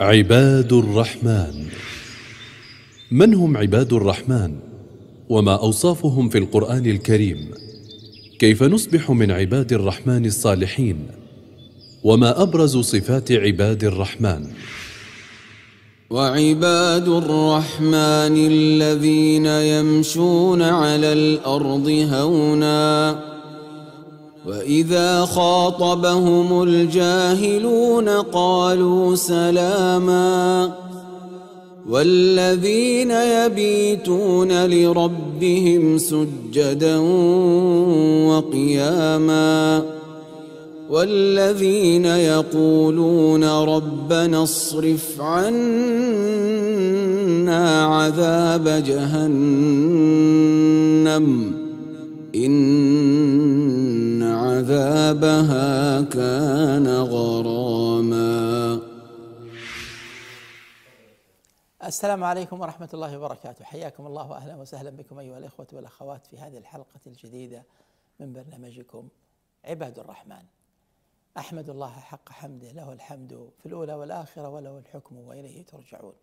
عباد الرحمن من هم عباد الرحمن وما اوصافهم في القران الكريم كيف نصبح من عباد الرحمن الصالحين وما ابرز صفات عباد الرحمن وعباد الرحمن الذين يمشون على الارض هونا واذا خاطبهم الجاهلون قالوا سلاما والذين يبيتون لربهم سجدا وقياما والذين يقولون ربنا اصرف عنا عذاب جهنم إن عذابها كان غراما السلام عليكم ورحمة الله وبركاته حياكم الله وأهلا وسهلا بكم أيها الإخوة والأخوات في هذه الحلقة الجديدة من برنامجكم عباد الرحمن أحمد الله حق حمده له الحمد في الأولى والآخرة وله الحكم وإليه ترجعون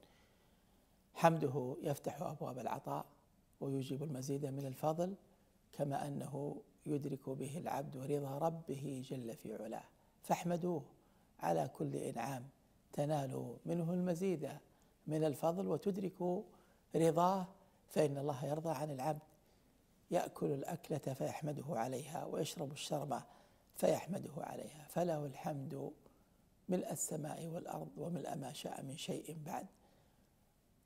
حمده يفتح أبواب العطاء ويجيب المزيد من الفضل كما أنه يدرك به العبد رضا ربه جل في علاه فاحمدوه على كل انعام تنالوا منه المزيد من الفضل وتدرك رضاه فان الله يرضى عن العبد ياكل الاكله فيحمده عليها ويشرب الشربه فيحمده عليها فله الحمد ملء السماء والارض وملء ما شاء من شيء بعد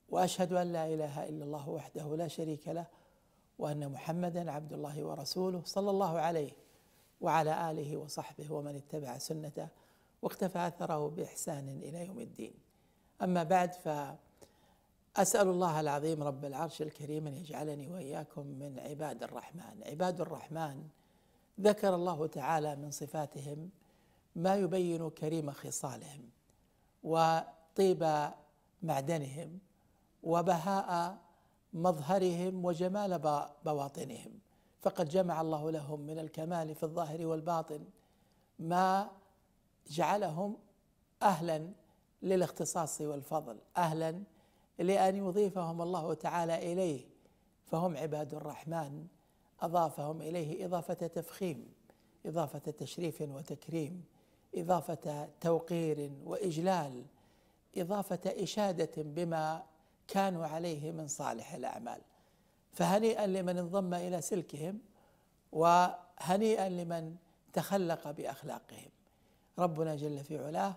واشهد ان لا اله الا الله وحده لا شريك له وأن محمدا عبد الله ورسوله صلى الله عليه وعلى آله وصحبه ومن اتبع سنته واقتفى أثره بإحسان إلى يوم الدين أما بعد فأسأل الله العظيم رب العرش الكريم أن يجعلني وإياكم من عباد الرحمن عباد الرحمن ذكر الله تعالى من صفاتهم ما يبين كريم خصالهم وطيب معدنهم وبهاء مظهرهم وجمال بواطنهم فقد جمع الله لهم من الكمال في الظاهر والباطن ما جعلهم اهلا للاختصاص والفضل اهلا لان يضيفهم الله تعالى اليه فهم عباد الرحمن اضافهم اليه اضافه تفخيم اضافه تشريف وتكريم اضافه توقير واجلال اضافه اشاده بما كانوا عليه من صالح الاعمال فهنيئا لمن انضم الى سلكهم وهنيئا لمن تخلق باخلاقهم ربنا جل في علاه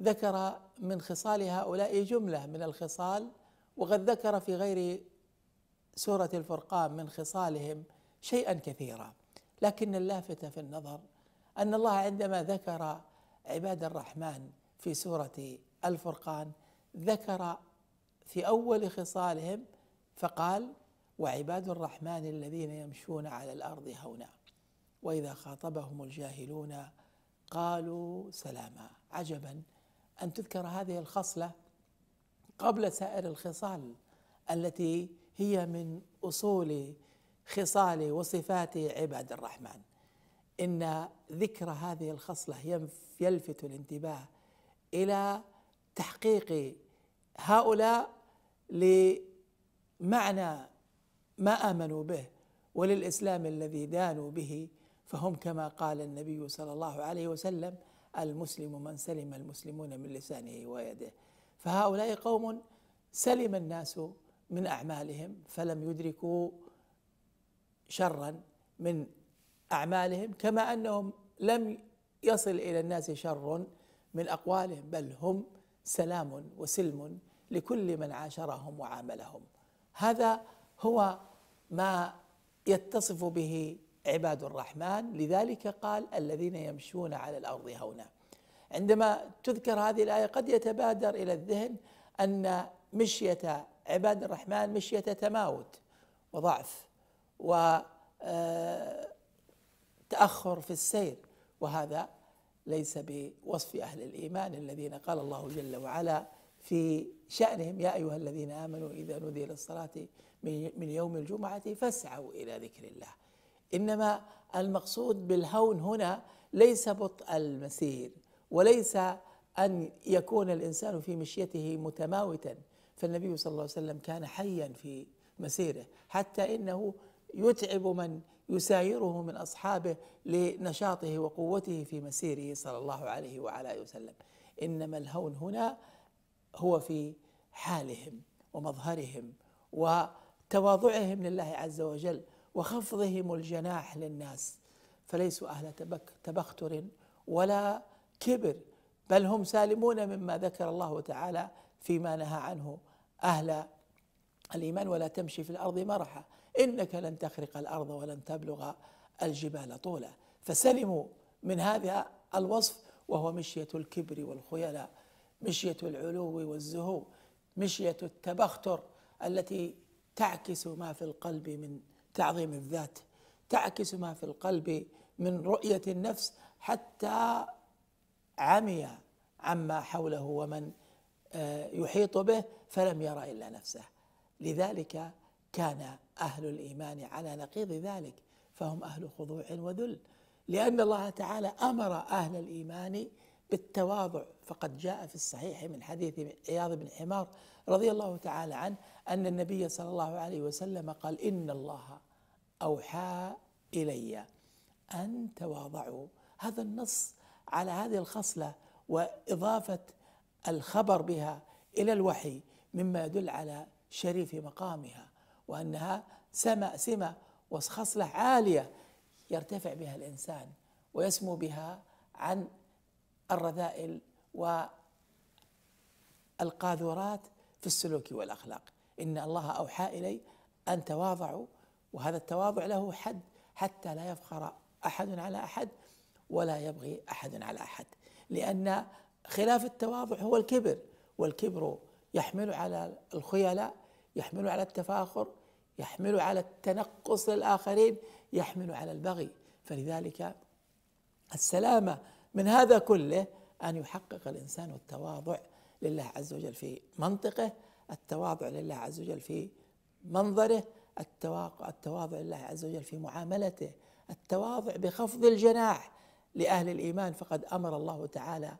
ذكر من خصال هؤلاء جمله من الخصال وقد ذكر في غير سوره الفرقان من خصالهم شيئا كثيرا لكن اللافت في النظر ان الله عندما ذكر عباد الرحمن في سوره الفرقان ذكر في اول خصالهم فقال وعباد الرحمن الذين يمشون على الارض هونا واذا خاطبهم الجاهلون قالوا سلاما عجبا ان تذكر هذه الخصله قبل سائر الخصال التي هي من اصول خصال وصفات عباد الرحمن ان ذكر هذه الخصله يلفت الانتباه الى تحقيق هؤلاء لمعنى ما امنوا به وللاسلام الذي دانوا به فهم كما قال النبي صلى الله عليه وسلم المسلم من سلم المسلمون من لسانه ويده فهؤلاء قوم سلم الناس من اعمالهم فلم يدركوا شرا من اعمالهم كما انهم لم يصل الى الناس شر من اقوالهم بل هم سلام وسلم لكل من عاشرهم وعاملهم هذا هو ما يتصف به عباد الرحمن لذلك قال الذين يمشون على الارض هونا عندما تذكر هذه الايه قد يتبادر الى الذهن ان مشيه عباد الرحمن مشيه تماوت وضعف وتاخر آه، في السير وهذا ليس بوصف اهل الايمان الذين قال الله جل وعلا في شأنهم يا أيها الذين آمنوا إذا نودي للصلاة من يوم الجمعة فاسعوا إلى ذكر الله إنما المقصود بالهون هنا ليس بطء المسير وليس أن يكون الإنسان في مشيته متماوتا فالنبي صلى الله عليه وسلم كان حيا في مسيره حتى إنه يتعب من يسايره من أصحابه لنشاطه وقوته في مسيره صلى الله عليه وعلى وسلم إنما الهون هنا هو في حالهم ومظهرهم وتواضعهم لله عز وجل وخفضهم الجناح للناس فليسوا اهل تبختر ولا كبر بل هم سالمون مما ذكر الله تعالى فيما نهى عنه اهل الايمان ولا تمشي في الارض مرحا انك لن تخرق الارض ولن تبلغ الجبال طولا فسلموا من هذا الوصف وهو مشيه الكبر والخيلاء مشية العلو والزهو مشية التبختر التي تعكس ما في القلب من تعظيم الذات تعكس ما في القلب من رؤية النفس حتى عمي عما حوله ومن آه، يحيط به فلم يرى إلا نفسه لذلك كان أهل الإيمان على نقيض ذلك فهم أهل خضوع وذل لأن الله تعالى أمر أهل الإيمان بالتواضع فقد جاء في الصحيح من حديث عياض بن حمار رضي الله تعالى عنه أن النبي صلى الله عليه وسلم قال إن الله أوحى إلي أن تواضعوا هذا النص على هذه الخصلة وإضافة الخبر بها إلى الوحي مما يدل على شريف مقامها وأنها سما سمة وخصلة عالية يرتفع بها الإنسان ويسمو بها عن الرذائل والقاذورات في السلوك والأخلاق إن الله أوحى إلي أن تواضعوا وهذا التواضع له حد حتى لا يفخر أحد على أحد ولا يبغي أحد على أحد لأن خلاف التواضع هو الكبر والكبر يحمل على الخيلاء يحمل على التفاخر يحمل على التنقص للآخرين يحمل على البغي فلذلك السلامة من هذا كله أن يحقق الإنسان التواضع لله عز وجل في منطقه التواضع لله عز وجل في منظره التواضع لله عز وجل في معاملته التواضع بخفض الجناح لأهل الإيمان فقد أمر الله تعالى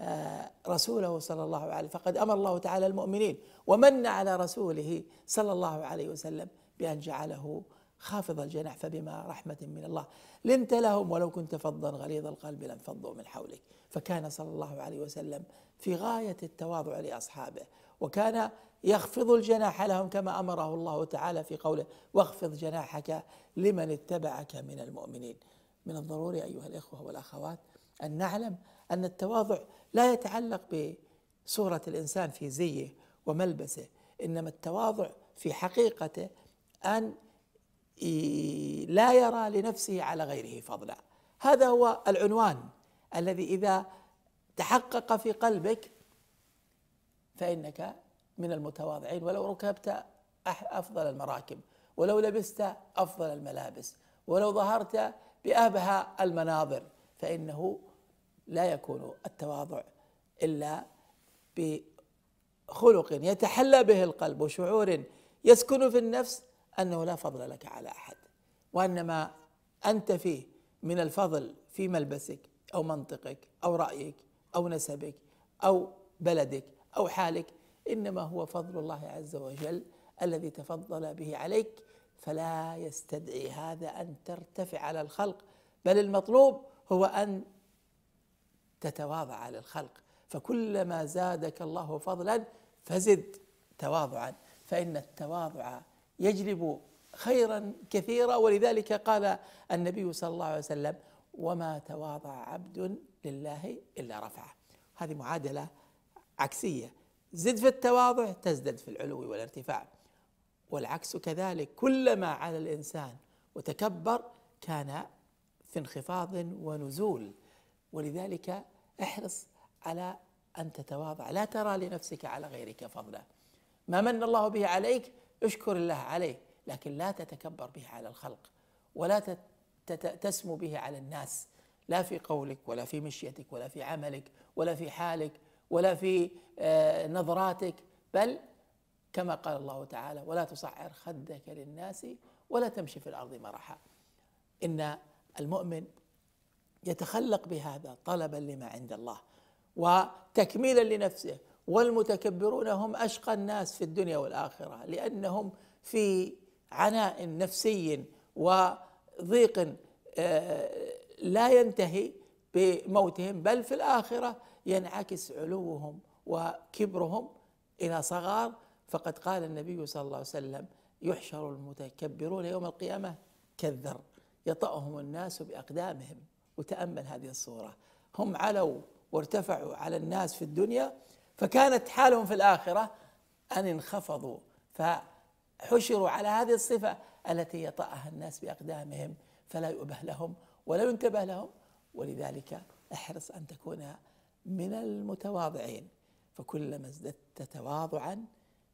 آه، رسوله صلى الله عليه فقد امر الله تعالى المؤمنين ومن على رسوله صلى الله عليه وسلم بان جعله خافض الجناح فبما رحمة من الله لنت لهم ولو كنت فظا غليظ القلب لانفضوا من حولك فكان صلى الله عليه وسلم في غاية التواضع لأصحابه وكان يخفض الجناح لهم كما أمره الله تعالى في قوله واخفض جناحك لمن اتبعك من المؤمنين من الضروري أيها الإخوة والأخوات أن نعلم أن التواضع لا يتعلق بصورة الإنسان في زيه وملبسه إنما التواضع في حقيقته أن لا يرى لنفسه على غيره فضلا هذا هو العنوان الذي اذا تحقق في قلبك فانك من المتواضعين ولو ركبت افضل المراكب ولو لبست افضل الملابس ولو ظهرت بابهى المناظر فانه لا يكون التواضع الا بخلق يتحلى به القلب وشعور يسكن في النفس انه لا فضل لك على احد وان ما انت فيه من الفضل في ملبسك او منطقك او رايك او نسبك او بلدك او حالك انما هو فضل الله عز وجل الذي تفضل به عليك فلا يستدعي هذا ان ترتفع على الخلق بل المطلوب هو ان تتواضع على الخلق فكلما زادك الله فضلا فزد تواضعا فان التواضع يجلب خيرا كثيرا ولذلك قال النبي صلى الله عليه وسلم وما تواضع عبد لله الا رفعه هذه معادله عكسيه زد في التواضع تزدد في العلو والارتفاع والعكس كذلك كلما على الانسان وتكبر كان في انخفاض ونزول ولذلك احرص على ان تتواضع لا ترى لنفسك على غيرك فضلا ما من الله به عليك اشكر الله عليه لكن لا تتكبر به على الخلق ولا تسمو به على الناس لا في قولك ولا في مشيتك ولا في عملك ولا في حالك ولا في آه، نظراتك بل كما قال الله تعالى ولا تصعر خدك للناس ولا تمشي في الارض مرحا ان المؤمن يتخلق بهذا طلبا لما عند الله وتكميلا لنفسه والمتكبرون هم اشقى الناس في الدنيا والاخره لانهم في عناء نفسي وضيق آه، لا ينتهي بموتهم بل في الاخره ينعكس علوهم وكبرهم الى صغار فقد قال النبي صلى الله عليه وسلم يحشر المتكبرون يوم القيامه كالذر يطأهم الناس باقدامهم وتامل هذه الصوره هم علوا وارتفعوا على الناس في الدنيا فكانت حالهم في الآخرة أن انخفضوا فحشروا على هذه الصفة التي يطأها الناس بأقدامهم فلا يؤبه لهم ولا ينتبه لهم ولذلك احرص أن تكون من المتواضعين فكلما ازددت تواضعا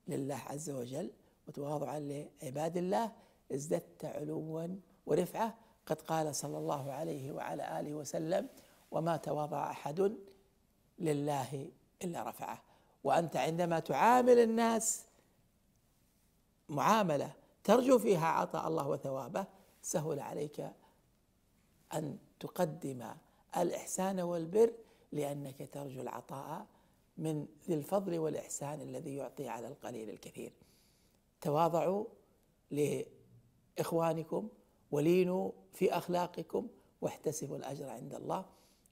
لله عز وجل وتواضعا لعباد الله ازددت علوا ورفعه قد قال صلى الله عليه وعلى اله وسلم وما تواضع احد لله إلا رفعه وأنت عندما تعامل الناس معاملة ترجو فيها عطاء الله وثوابه سهل عليك أن تقدم الإحسان والبر لأنك ترجو العطاء من ذي الفضل والإحسان الذي يعطي على القليل الكثير تواضعوا لإخوانكم ولينوا في أخلاقكم واحتسبوا الأجر عند الله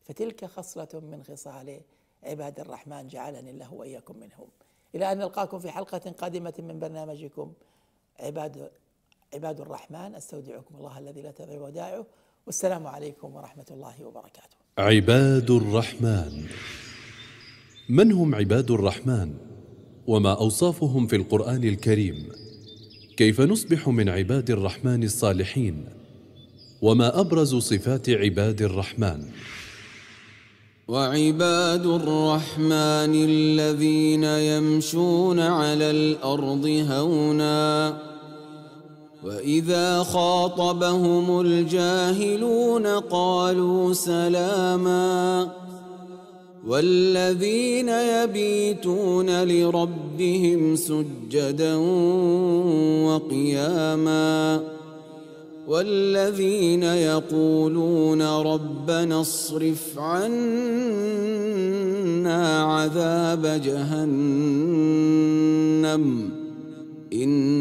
فتلك خصلة من خصال عباد الرحمن جعلني الله واياكم منهم الى ان نلقاكم في حلقه قادمه من برنامجكم عباد عباد الرحمن استودعكم الله الذي لا تضيع ودائعه والسلام عليكم ورحمه الله وبركاته. عباد الرحمن من هم عباد الرحمن؟ وما اوصافهم في القران الكريم؟ كيف نصبح من عباد الرحمن الصالحين؟ وما ابرز صفات عباد الرحمن؟ وعباد الرحمن الذين يمشون على الأرض هونا وإذا خاطبهم الجاهلون قالوا سلاما والذين يبيتون لربهم سجدا وقياماً والذين يقولون ربنا اصرف عنا عذاب جهنم إن